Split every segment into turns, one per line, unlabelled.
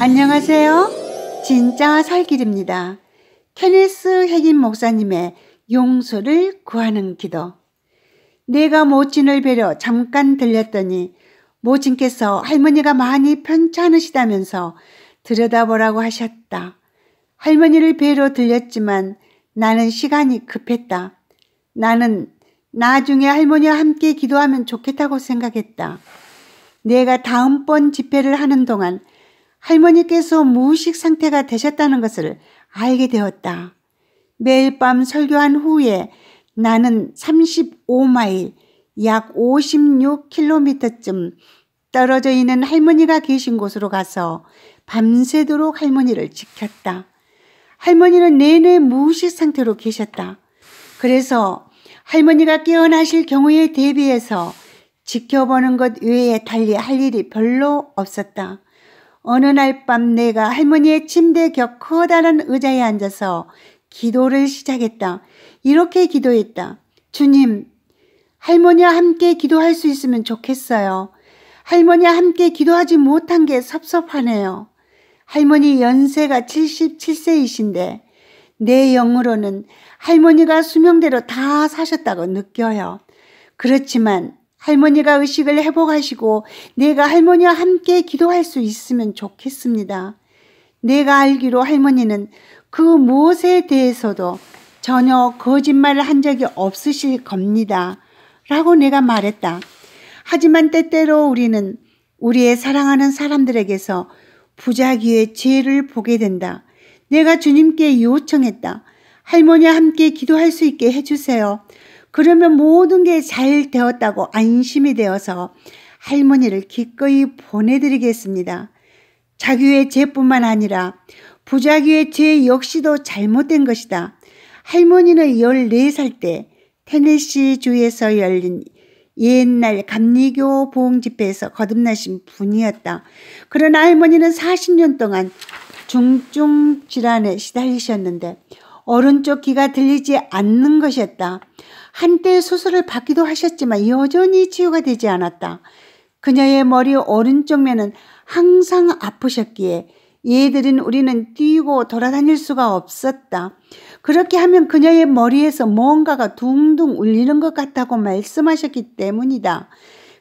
안녕하세요. 진짜 살길입니다. 케네스 핵인 목사님의 용서를 구하는 기도. 내가 모친을 뵈려 잠깐 들렸더니 모친께서 할머니가 많이 편찮으시다면서 들여다보라고 하셨다. 할머니를 뵈러 들렸지만 나는 시간이 급했다. 나는 나중에 할머니와 함께 기도하면 좋겠다고 생각했다. 내가 다음번 집회를 하는 동안 할머니께서 무의식 상태가 되셨다는 것을 알게 되었다. 매일 밤 설교한 후에 나는 35마일 약 56km쯤 떨어져 있는 할머니가 계신 곳으로 가서 밤새도록 할머니를 지켰다. 할머니는 내내 무의식 상태로 계셨다. 그래서 할머니가 깨어나실 경우에 대비해서 지켜보는 것 외에 달리 할 일이 별로 없었다. 어느 날 밤 내가 할머니의 침대 곁 커다란 의자에 앉아서 기도를 시작했다. 이렇게 기도했다. 주님, 할머니와 함께 기도할 수 있으면 좋겠어요. 할머니와 함께 기도하지 못한 게 섭섭하네요. 할머니 연세가 77세이신데 내 영으로는 할머니가 수명대로 다 사셨다고 느껴요. 그렇지만 할머니가 의식을 회복하시고 내가 할머니와 함께 기도할 수 있으면 좋겠습니다. 내가 알기로 할머니는 그 무엇에 대해서도 전혀 거짓말을 한 적이 없으실 겁니다. 라고 내가 말했다. 하지만 때때로 우리는 우리의 사랑하는 사람들에게서 부자기의 죄를 보게 된다. 내가 주님께 요청했다. 할머니와 함께 기도할 수 있게 해주세요. 그러면 모든 게 잘 되었다고 안심이 되어서 할머니를 기꺼이 보내드리겠습니다. 자기의 죄뿐만 아니라 부자기의 죄 역시도 잘못된 것이다. 할머니는 14살 때 테네시 주에서 열린 옛날 감리교 보험 집회에서 거듭나신 분이었다. 그러나 할머니는 40년 동안 중증 질환에 시달리셨는데 오른쪽 귀가 들리지 않는 것이었다. 한때 수술을 받기도 하셨지만 여전히 치유가 되지 않았다. 그녀의 머리 오른쪽 면은 항상 아프셨기에 얘들은 우리는 뛰고 돌아다닐 수가 없었다. 그렇게 하면 그녀의 머리에서 뭔가가 둥둥 울리는 것 같다고 말씀하셨기 때문이다.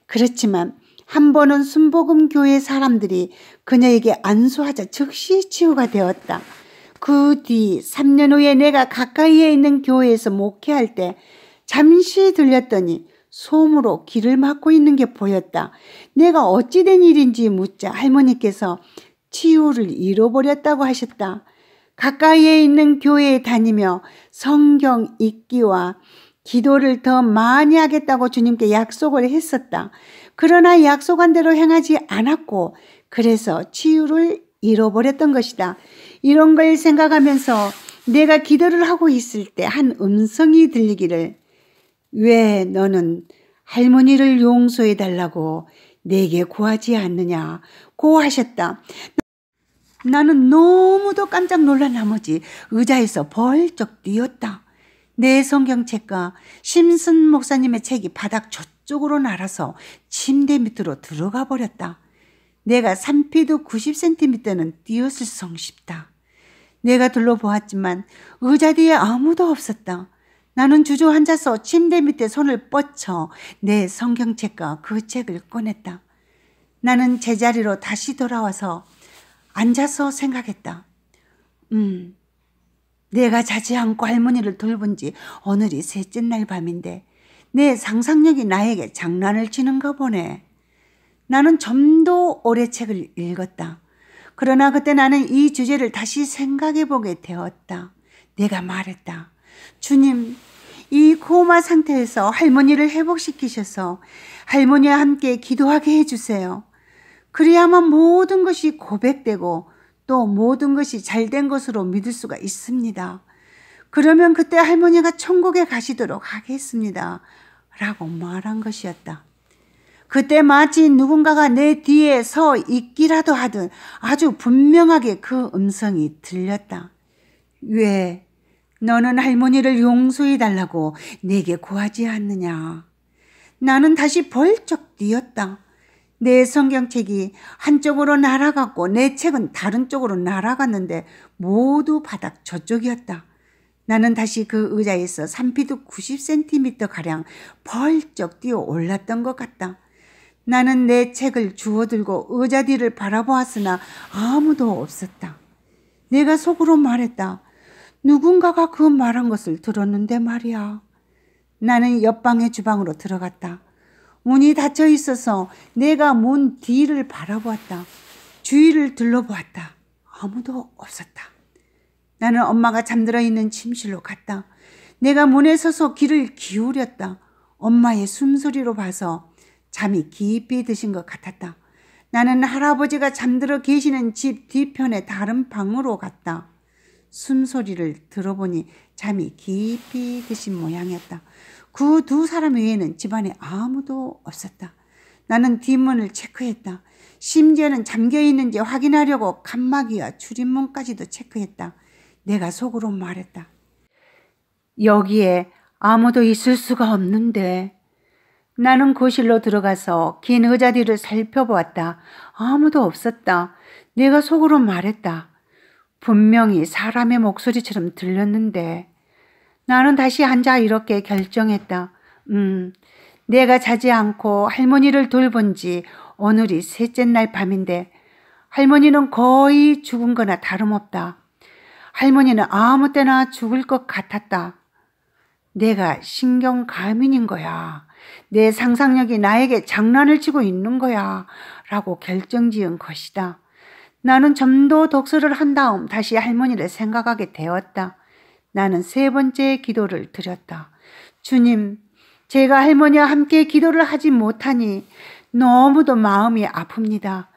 그렇지만 한 번은 순복음 교회 사람들이 그녀에게 안수하자 즉시 치유가 되었다. 그 뒤 3년 후에 내가 가까이에 있는 교회에서 목회할 때 잠시 들렸더니 솜으로 길을 막고 있는 게 보였다. 내가 어찌 된 일인지 묻자 할머니께서 치유를 잃어버렸다고 하셨다. 가까이에 있는 교회에 다니며 성경 읽기와 기도를 더 많이 하겠다고 주님께 약속을 했었다. 그러나 약속한 대로 행하지 않았고 그래서 치유를 잃어버렸던 것이다. 이런 걸 생각하면서 내가 기도를 하고 있을 때 한 음성이 들리기를 왜 너는 할머니를 용서해 달라고 내게 구하지 않느냐 고하셨다. 나는 너무도 깜짝 놀란 나머지 의자에서 벌쩍 뛰었다. 내 성경책과 심슨 목사님의 책이 바닥 저쪽으로 날아서 침대 밑으로 들어가 버렸다. 내가 산피도 90cm는 뛰었을 성싶다. 내가 둘러보았지만 의자 뒤에 아무도 없었다. 나는 주저앉아서 침대 밑에 손을 뻗쳐 내 성경책과 그 책을 꺼냈다. 나는 제자리로 다시 돌아와서 앉아서 생각했다. 음, 내가 자지않고 할머니를 돌본 지 오늘이 셋째 날 밤인데 내 상상력이 나에게 장난을 치는가 보네. 나는 점도 오래 책을 읽었다. 그러나 그때 나는 이 주제를 다시 생각해 보게 되었다. 내가 말했다. 주님, 이 코마 상태에서 할머니를 회복시키셔서 할머니와 함께 기도하게 해주세요. 그래야만 모든 것이 고백되고 또 모든 것이 잘 된 것으로 믿을 수가 있습니다. 그러면 그때 할머니가 천국에 가시도록 하겠습니다. 라고 말한 것이었다. 그때 마치 누군가가 내 뒤에 서 있기라도 하듯 아주 분명하게 그 음성이 들렸다. 왜 너는 할머니를 용서해 달라고 내게 구하지 않느냐. 나는 다시 벌쩍 뛰었다. 내 성경책이 한쪽으로 날아갔고 내 책은 다른 쪽으로 날아갔는데 모두 바닥 저쪽이었다. 나는 다시 그 의자에서 산피도 90cm 가량 벌쩍 뛰어 올랐던 것 같다. 나는 내 책을 주워들고 의자 뒤를 바라보았으나 아무도 없었다. 내가 속으로 말했다. 누군가가 그 말한 것을 들었는데 말이야. 나는 옆방의 주방으로 들어갔다. 문이 닫혀 있어서 내가 문 뒤를 바라보았다. 주위를 둘러보았다. 아무도 없었다. 나는 엄마가 잠들어 있는 침실로 갔다. 내가 문에 서서 귀를 기울였다. 엄마의 숨소리로 봐서 잠이 깊이 드신 것 같았다. 나는 할아버지가 잠들어 계시는 집 뒤편의 다른 방으로 갔다. 숨소리를 들어보니 잠이 깊이 드신 모양이었다. 그 두 사람 외에는 집안에 아무도 없었다. 나는 뒷문을 체크했다. 심지어는 잠겨 있는지 확인하려고 칸막이와 출입문까지도 체크했다. 내가 속으로 말했다. 여기에 아무도 있을 수가 없는데. 나는 거실로 들어가서 긴 의자 뒤를 살펴보았다. 아무도 없었다. 내가 속으로 말했다. 분명히 사람의 목소리처럼 들렸는데 나는 다시 앉아 이렇게 결정했다. 음, 내가 자지 않고 할머니를 돌본 지 오늘이 셋째 날 밤인데 할머니는 거의 죽은 거나 다름없다. 할머니는 아무 때나 죽을 것 같았다. 내가 신경 가민인 거야. 내 상상력이 나에게 장난을 치고 있는 거야. 라고 결정 지은 것이다. 나는 점도 독서를 한 다음 다시 할머니를 생각하게 되었다. 나는 세 번째 기도를 드렸다. 주님, 제가 할머니와 함께 기도를 하지 못하니 너무도 마음이 아픕니다.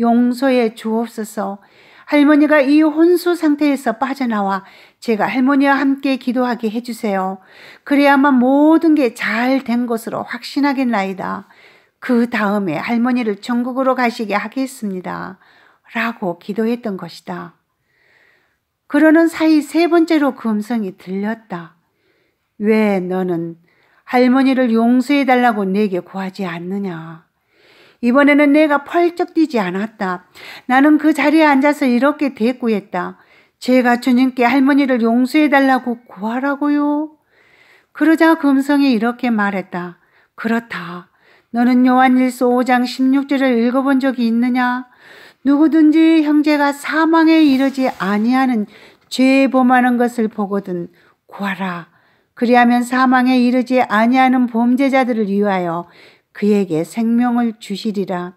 용서해 주옵소서. 할머니가 이 혼수 상태에서 빠져나와 제가 할머니와 함께 기도하게 해주세요. 그래야만 모든 게 잘 된 것으로 확신하겠나이다. 그 다음에 할머니를 전국으로 가시게 하겠습니다. 라고 기도했던 것이다. 그러는 사이 세 번째로 그 음성이 들렸다. 왜 너는 할머니를 용서해달라고 내게 구하지 않느냐? 이번에는 내가 펄쩍 뛰지 않았다. 나는 그 자리에 앉아서 이렇게 대꾸했다. 제가 주님께 할머니를 용서해달라고 구하라고요? 그러자 금성이 그 이렇게 말했다. 그렇다. 너는 요한일서 5장 16절을 읽어본 적이 있느냐? 누구든지 형제가 사망에 이르지 아니하는 죄에 범하는 것을 보거든 구하라. 그리하면 사망에 이르지 아니하는 범죄자들을 위하여 그에게 생명을 주시리라.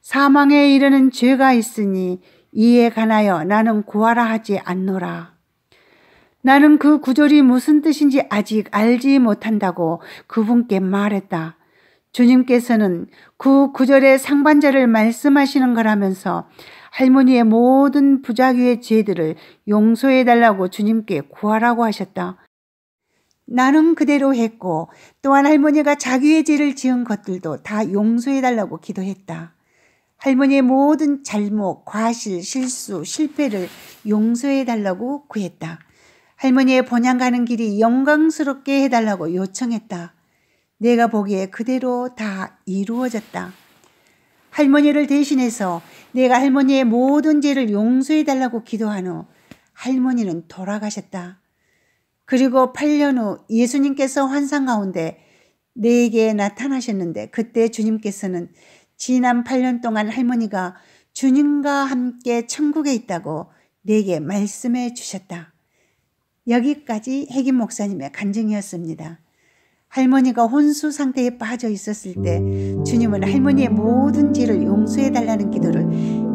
사망에 이르는 죄가 있으니 이에 관하여 나는 구하라 하지 않노라. 나는 그 구절이 무슨 뜻인지 아직 알지 못한다고 그분께 말했다. 주님께서는 그 구절의 상반자를 말씀하시는 거라면서 할머니의 모든 부작위의 죄들을 용서해 달라고 주님께 구하라고 하셨다. 나는 그대로 했고 또한 할머니가 자기의 죄를 지은 것들도 다 용서해 달라고 기도했다. 할머니의 모든 잘못, 과실, 실수, 실패를 용서해 달라고 구했다. 할머니의 본향 가는 길이 영광스럽게 해달라고 요청했다. 내가 보기에 그대로 다 이루어졌다. 할머니를 대신해서 내가 할머니의 모든 죄를 용서해 달라고 기도한 후 할머니는 돌아가셨다. 그리고 8년 후 예수님께서 환상 가운데 내게 나타나셨는데 그때 주님께서는 지난 8년 동안 할머니가 주님과 함께 천국에 있다고 내게 말씀해 주셨다. 여기까지 혜김 목사님의 간증이었습니다. 할머니가 혼수 상태에 빠져 있었을 때 주님은 할머니의 모든 죄를 용서해 달라는 기도를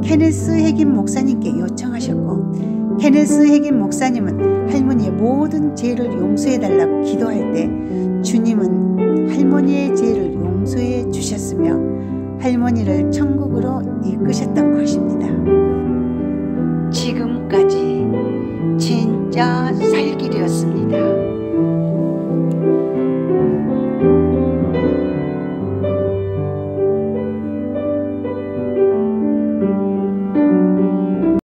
케네스 핵인 목사님께 요청하셨고 케네스 핵인 목사님은 할머니의 모든 죄를 용서해 달라고 기도할 때 주님은 할머니의 죄를 용서해 주셨으며 할머니를 천국으로